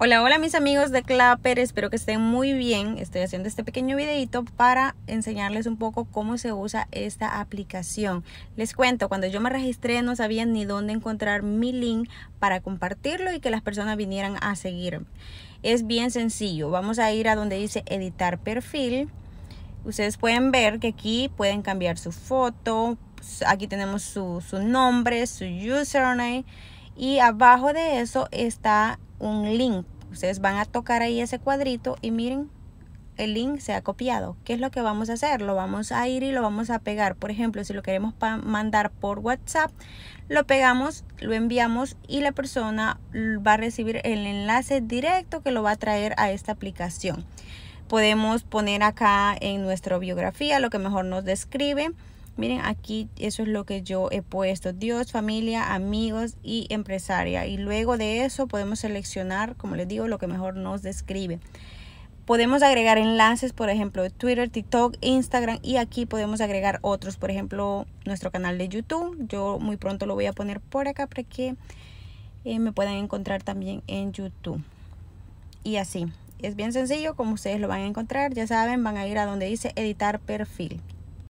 Hola, hola mis amigos de Clapper, espero que estén muy bien. Estoy haciendo este pequeño videito para enseñarles un poco cómo se usa esta aplicación. Les cuento, cuando yo me registré no sabía ni dónde encontrar mi link para compartirlo y que las personas vinieran a seguirme. Es bien sencillo, vamos a ir a donde dice editar perfil. Ustedes pueden ver que aquí pueden cambiar su foto, aquí tenemos su, su nombre, su username y abajo de eso está un link. Ustedes van a tocar ahí ese cuadrito y miren, el link se ha copiado. ¿Qué es lo que vamos a hacer? Lo vamos a ir y lo vamos a pegar. Por ejemplo, si lo queremos mandar por WhatsApp, lo pegamos, lo enviamos y la persona va a recibir el enlace directo que lo va a traer a esta aplicación. Podemos poner acá en nuestra biografía lo que mejor nos describe. Miren, aquí eso es lo que yo he puesto. Dios, familia, amigos y empresaria. Y luego de eso podemos seleccionar, como les digo, lo que mejor nos describe. Podemos agregar enlaces, por ejemplo, Twitter, TikTok, Instagram y aquí podemos agregar otros, por ejemplo, nuestro canal de YouTube. Yo muy pronto lo voy a poner por acá para que eh, me puedan encontrar también en YouTube. Y así, es bien sencillo como ustedes lo van a encontrar. Ya saben, van a ir a donde dice editar perfil.